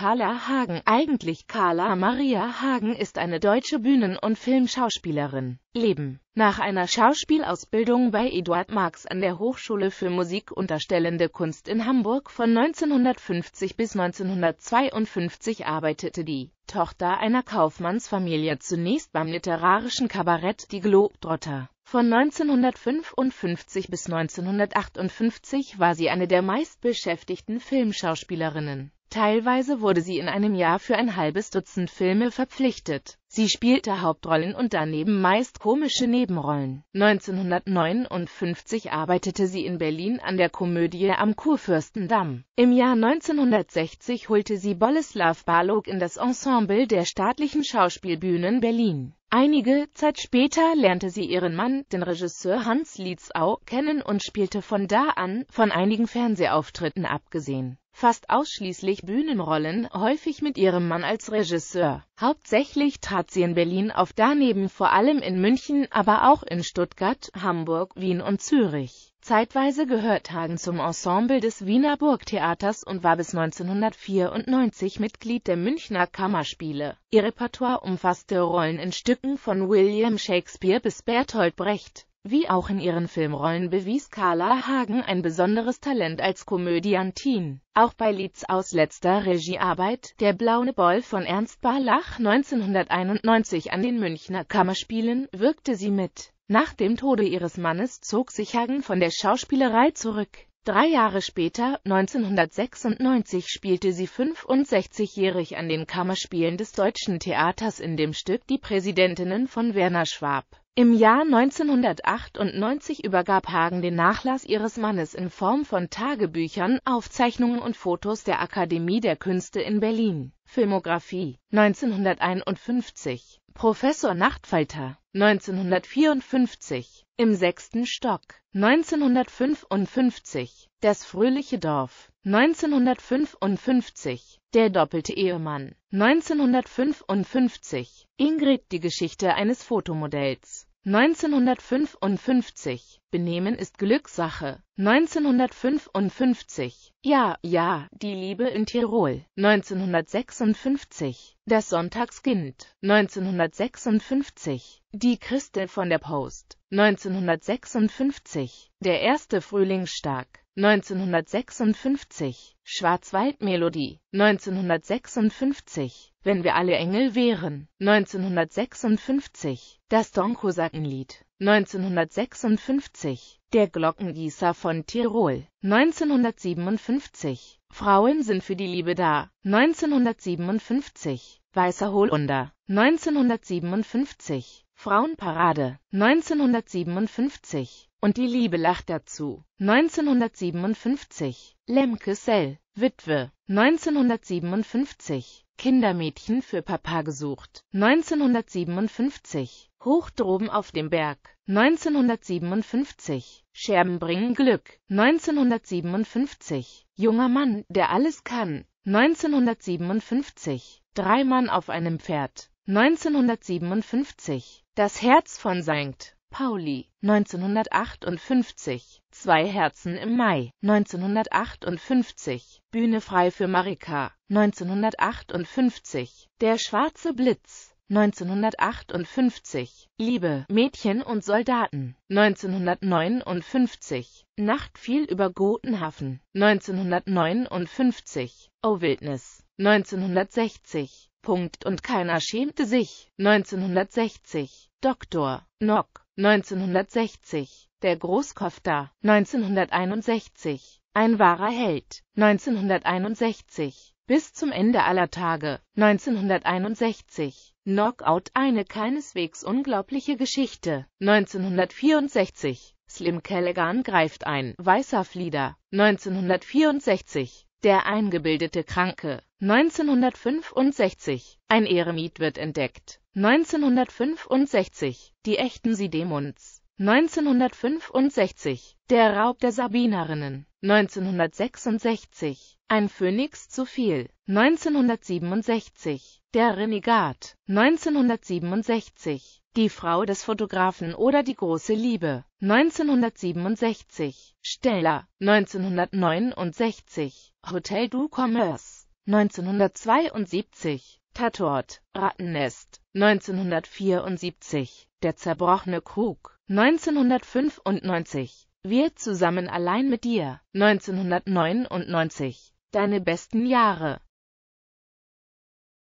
Carla Hagen, eigentlich Carla Maria Hagen, ist eine deutsche Bühnen- und Filmschauspielerin. Leben Nach einer Schauspielausbildung bei Eduard Marx an der Hochschule für Musik unterstellende Kunst in Hamburg von 1950 bis 1952 arbeitete die Tochter einer Kaufmannsfamilie zunächst beim literarischen Kabarett Die Globetrotter. Von 1955 bis 1958 war sie eine der meistbeschäftigten Filmschauspielerinnen. Teilweise wurde sie in einem Jahr für ein halbes Dutzend Filme verpflichtet. Sie spielte Hauptrollen und daneben meist komische Nebenrollen. 1959 arbeitete sie in Berlin an der Komödie am Kurfürstendamm. Im Jahr 1960 holte sie Boleslav Balog in das Ensemble der staatlichen Schauspielbühnen Berlin. Einige Zeit später lernte sie ihren Mann, den Regisseur Hans Lietzau, kennen und spielte von da an, von einigen Fernsehauftritten abgesehen, fast ausschließlich Bühnenrollen, häufig mit ihrem Mann als Regisseur. Hauptsächlich trat sie in Berlin auf, daneben vor allem in München, aber auch in Stuttgart, Hamburg, Wien und Zürich. Zeitweise gehört Hagen zum Ensemble des Wiener Burgtheaters und war bis 1994 Mitglied der Münchner Kammerspiele. Ihr Repertoire umfasste Rollen in Stücken von William Shakespeare bis Bertolt Brecht. Wie auch in ihren Filmrollen bewies Carla Hagen ein besonderes Talent als Komödiantin. Auch bei Lieds aus letzter Regiearbeit, Der blaue Ball von Ernst Barlach 1991 an den Münchner Kammerspielen, wirkte sie mit. Nach dem Tode ihres Mannes zog sich Hagen von der Schauspielerei zurück. Drei Jahre später, 1996, spielte sie 65-jährig an den Kammerspielen des Deutschen Theaters in dem Stück Die Präsidentinnen von Werner Schwab. Im Jahr 1998 übergab Hagen den Nachlass ihres Mannes in Form von Tagebüchern, Aufzeichnungen und Fotos der Akademie der Künste in Berlin. Filmografie 1951 Professor Nachtfalter 1954 Im sechsten Stock 1955 Das fröhliche Dorf 1955 Der doppelte Ehemann 1955 Ingrid Die Geschichte eines Fotomodells 1955. Benehmen ist Glückssache. 1955. Ja, ja, die Liebe in Tirol. 1956. Das Sonntagskind. 1956. Die Christel von der Post. 1956. Der erste Frühlingsstag. 1956. Schwarzwaldmelodie. 1956. Wenn wir alle Engel wären. 1956. Das Donkosakenlied. 1956. Der Glockengießer von Tirol. 1957. Frauen sind für die Liebe da. 1957. Weißer Holunder. 1957. Frauenparade. 1957. Und die Liebe lacht dazu. 1957. Lemke Sell. Witwe. 1957. Kindermädchen für Papa gesucht. 1957 Hoch droben auf dem Berg. 1957. Scherben bringen Glück. 1957. Junger Mann, der alles kann. 1957. Drei Mann auf einem Pferd. 1957. Das Herz von Sankt. Pauli 1958, Zwei Herzen im Mai 1958, Bühne frei für Marika 1958, Der schwarze Blitz 1958, Liebe, Mädchen und Soldaten 1959, Nacht fiel über Gotenhafen 1959, Oh Wildnis 1960, Punkt und keiner schämte sich 1960, Doktor, Nock 1960, der Großkofter, 1961, ein wahrer Held, 1961, bis zum Ende aller Tage, 1961, Knockout, eine keineswegs unglaubliche Geschichte, 1964, Slim Callaghan greift ein, weißer Flieder, 1964, der eingebildete Kranke, 1965, ein Eremit wird entdeckt, 1965, die echten Sidemunds. 1965, der Raub der Sabinerinnen. 1966, ein Phönix zu viel. 1967, der Renegat. 1967, die Frau des Fotografen oder die große Liebe. 1967, Stella. 1969, Hotel du Commerce. 1972, Tatort, Rattennest. 1974 Der zerbrochene Krug 1995 Wir zusammen allein mit dir 1999 Deine besten Jahre